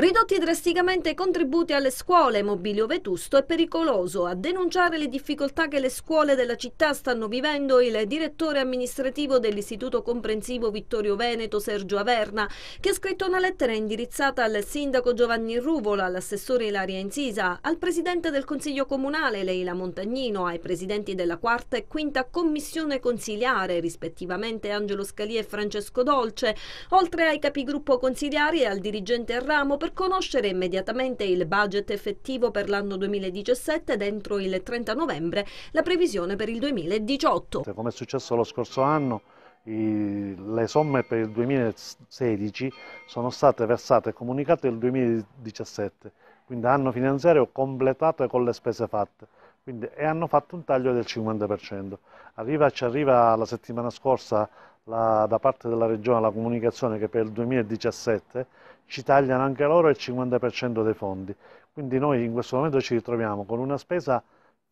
Ridotti drasticamente i contributi alle scuole, mobilio vetusto e pericoloso. A denunciare le difficoltà che le scuole della città stanno vivendo il direttore amministrativo dell'Istituto Comprensivo Vittorio Veneto Sergio Averna, che ha scritto una lettera indirizzata al sindaco Giovanni Ruvola, all'assessore Ilaria Insisa, al presidente del Consiglio Comunale Leila Montagnino, ai presidenti della quarta e quinta commissione consiliare, rispettivamente Angelo Scalì e Francesco Dolce, oltre ai capigruppo consiliari e al dirigente Ramo per conoscere immediatamente il budget effettivo per l'anno 2017 dentro il 30 novembre la previsione per il 2018. Cioè, come è successo lo scorso anno, i, le somme per il 2016 sono state versate e comunicate nel 2017, quindi anno finanziario completato con le spese fatte. Quindi, e hanno fatto un taglio del 50%. Arriva, ci arriva la settimana scorsa la, da parte della Regione la comunicazione che per il 2017 ci tagliano anche loro il 50% dei fondi. Quindi noi in questo momento ci ritroviamo con una spesa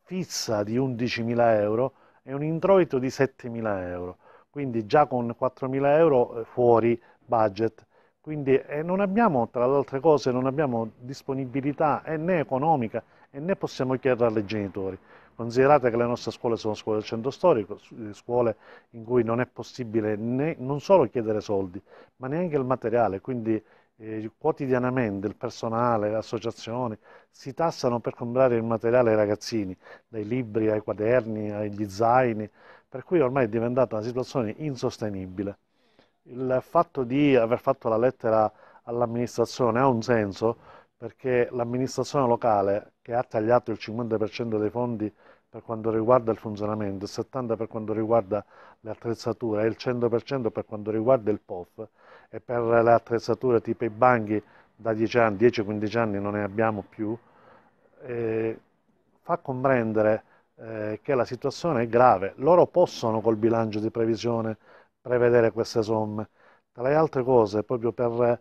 fissa di 11.000 euro e un introito di 7.000 euro, quindi già con 4.000 euro eh, fuori budget. Quindi eh, non abbiamo, tra le altre cose, non abbiamo disponibilità eh, né economica e né possiamo chiederle ai genitori. Considerate che le nostre scuole sono scuole del centro storico, eh, scuole in cui non è possibile né, non solo chiedere soldi, ma neanche il materiale, quindi eh, quotidianamente il personale, le associazioni si tassano per comprare il materiale ai ragazzini, dai libri ai quaderni, agli zaini, per cui ormai è diventata una situazione insostenibile. Il fatto di aver fatto la lettera all'amministrazione ha un senso, perché l'amministrazione locale che ha tagliato il 50% dei fondi per quanto riguarda il funzionamento, il 70% per quanto riguarda le attrezzature e il 100% per quanto riguarda il POF e per le attrezzature tipo i banchi da 10-15 anni, anni, non ne abbiamo più, eh, fa comprendere eh, che la situazione è grave. Loro possono col bilancio di previsione prevedere queste somme. Tra le altre cose, proprio per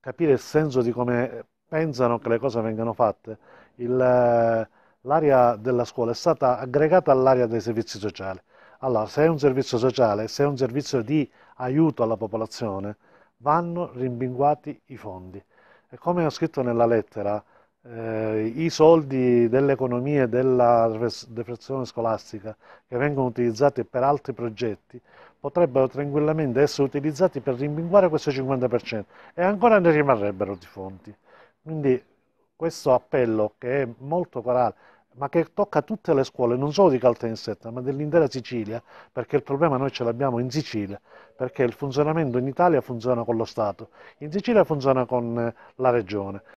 capire il senso di come pensano che le cose vengano fatte. Eh, l'area della scuola è stata aggregata all'area dei servizi sociali. Allora, se è un servizio sociale, se è un servizio di aiuto alla popolazione, vanno rimbinguati i fondi. E come ho scritto nella lettera, eh, i soldi dell'economia e della deflazione scolastica che vengono utilizzati per altri progetti potrebbero tranquillamente essere utilizzati per rimbinguare questo 50% e ancora ne rimarrebbero di fonti. Quindi questo appello che è molto corale, ma che tocca tutte le scuole, non solo di Caltanissetta, ma dell'intera Sicilia, perché il problema noi ce l'abbiamo in Sicilia, perché il funzionamento in Italia funziona con lo Stato, in Sicilia funziona con eh, la Regione.